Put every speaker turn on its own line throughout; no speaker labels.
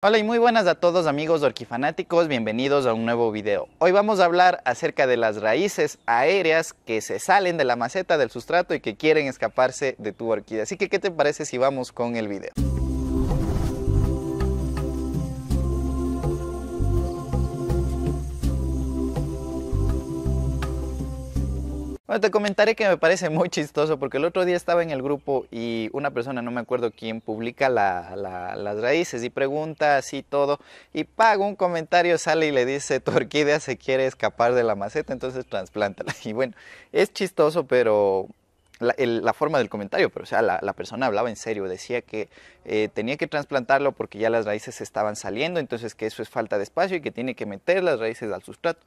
Hola y muy buenas a todos amigos orquifanáticos, bienvenidos a un nuevo video. Hoy vamos a hablar acerca de las raíces aéreas que se salen de la maceta del sustrato y que quieren escaparse de tu orquídea. Así que, ¿qué te parece si vamos con el video? Bueno, te comentaré que me parece muy chistoso porque el otro día estaba en el grupo y una persona, no me acuerdo quién, publica las raíces y pregunta así todo y pago un comentario, sale y le dice, tu orquídea se quiere escapar de la maceta, entonces trasplántala. Y bueno, es chistoso, pero la, forma del comentario, pero o sea, la, persona hablaba en serio, decía que eh, tenía que trasplantarlo porque ya las raíces estaban saliendo, entonces que eso es falta de espacio y que tiene que meter las raíces al sustrato.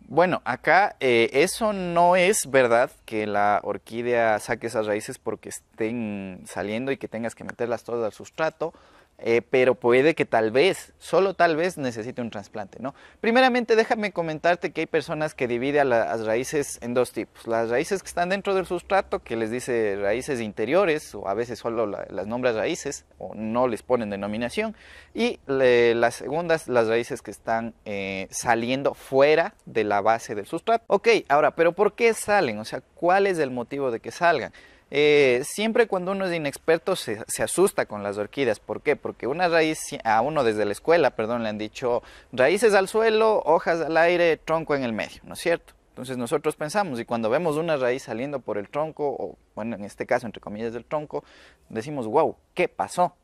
Bueno, acá eh, eso no es verdad que la orquídea saque esas raíces porque estén saliendo y que tengas que meterlas todas al sustrato. Eh, pero puede que tal vez, solo tal vez necesite un trasplante, ¿no? Primeramente déjame comentarte que hay personas que dividen las raíces en dos tipos, las raíces que están dentro del sustrato, que les dice raíces interiores, o a veces solo las nombras raíces, o no les ponen denominación, y las segundas, las raíces que están eh, saliendo fuera de la base del sustrato. Ok, ahora, pero ¿por qué salen? O sea, ¿cuál es el motivo de que salgan? Eh, siempre cuando uno es inexperto se, asusta con las orquídeas. ¿Por qué? Porque una raíz, a uno desde la escuela, perdón, le han dicho raíces al suelo, hojas al aire, tronco en el medio, ¿no es cierto? Entonces nosotros pensamos y cuando vemos una raíz saliendo por el tronco, o bueno, en este caso entre comillas del tronco, decimos, wow, ¿qué pasó?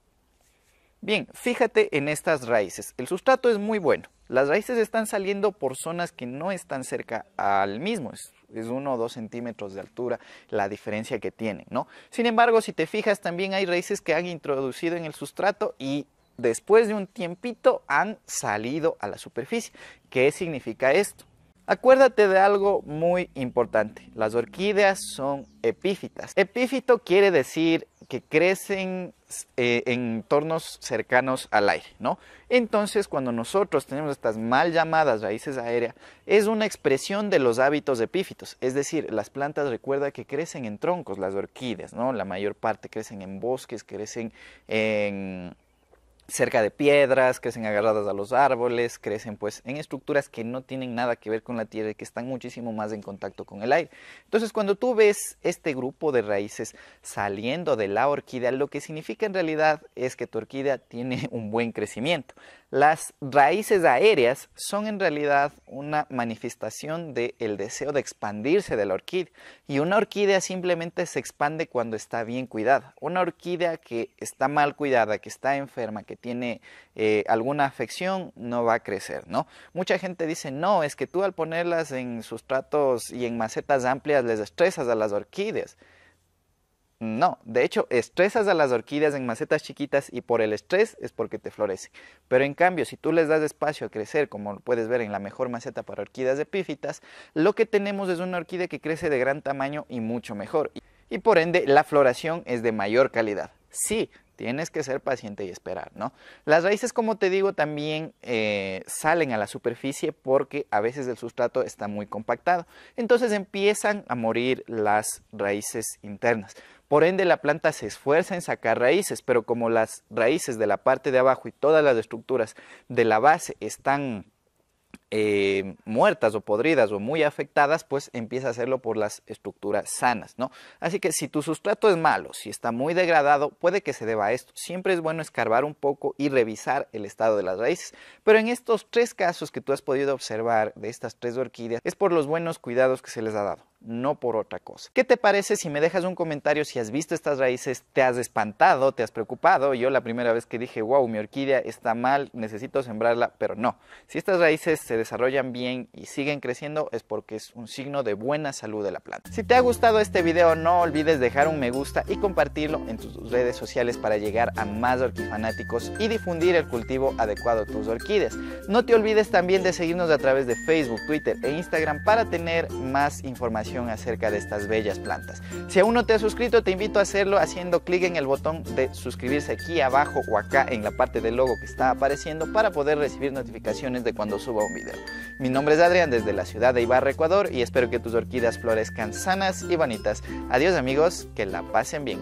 Bien, fíjate en estas raíces. El sustrato es muy bueno. Las raíces están saliendo por zonas que no están cerca al mismo, es, es uno o dos centímetros de altura la diferencia que tienen, ¿no? Sin embargo, si te fijas, también hay raíces que han introducido en el sustrato y después de un tiempito han salido a la superficie. ¿Qué significa esto? Acuérdate de algo muy importante. Las orquídeas son epífitas. Epífito quiere decir que crecen eh, en entornos cercanos al aire, ¿no? Entonces, cuando nosotros tenemos estas mal llamadas raíces aéreas, es una expresión de los hábitos epífitos, es decir, las plantas recuerda que crecen en troncos, las orquídeas, ¿no? La mayor parte crecen en bosques, crecen en cerca de piedras, crecen agarradas a los árboles, crecen pues en estructuras que no tienen nada que ver con la tierra y que están muchísimo más en contacto con el aire. Entonces cuando tú ves este grupo de raíces saliendo de la orquídea, lo que significa en realidad es que tu orquídea tiene un buen crecimiento. Las raíces aéreas son en realidad una manifestación del deseo de expandirse de la orquídea y una orquídea simplemente se expande cuando está bien cuidada. Una orquídea que está mal cuidada, que está enferma, que tiene eh, alguna afección no va a crecer, ¿no? Mucha gente dice, no, es que tú al ponerlas en sustratos y en macetas amplias les estresas a las orquídeas. No, de hecho, estresas a las orquídeas en macetas chiquitas y por el estrés es porque te florece Pero en cambio, si tú les das espacio a crecer, como puedes ver en la mejor maceta para orquídeas epífitas, lo que tenemos es una orquídea que crece de gran tamaño y mucho mejor. Y por ende, la floración es de mayor calidad. Sí, Tienes que ser paciente y esperar, ¿no? Las raíces, como te digo, también eh, salen a la superficie porque a veces el sustrato está muy compactado. Entonces empiezan a morir las raíces internas. Por ende, la planta se esfuerza en sacar raíces, pero como las raíces de la parte de abajo y todas las estructuras de la base están eh, muertas o podridas o muy afectadas, pues empieza a hacerlo por las estructuras sanas, ¿no? Así que si tu sustrato es malo, si está muy degradado, puede que se deba a esto. Siempre es bueno escarbar un poco y revisar el estado de las raíces. Pero en estos tres casos que tú has podido observar de estas tres orquídeas, es por los buenos cuidados que se les ha dado no por otra cosa. ¿Qué te parece si me dejas un comentario si has visto estas raíces, te has espantado, te has preocupado? Yo la primera vez que dije, wow, mi orquídea está mal, necesito sembrarla, pero no. Si estas raíces se desarrollan bien y siguen creciendo es porque es un signo de buena salud de la planta. Si te ha gustado este video, no olvides dejar un me gusta y compartirlo en tus redes sociales para llegar a más orquifanáticos y difundir el cultivo adecuado de tus orquídeas. No te olvides también de seguirnos a través de Facebook, Twitter e Instagram para tener más información acerca de estas bellas plantas. Si aún no te has suscrito, te invito a hacerlo haciendo clic en el botón de suscribirse aquí abajo o acá en la parte del logo que está apareciendo para poder recibir notificaciones de cuando suba un video. Mi nombre es Adrián desde la ciudad de Ibarra, Ecuador y espero que tus orquídeas florezcan sanas y bonitas. Adiós amigos, que la pasen bien.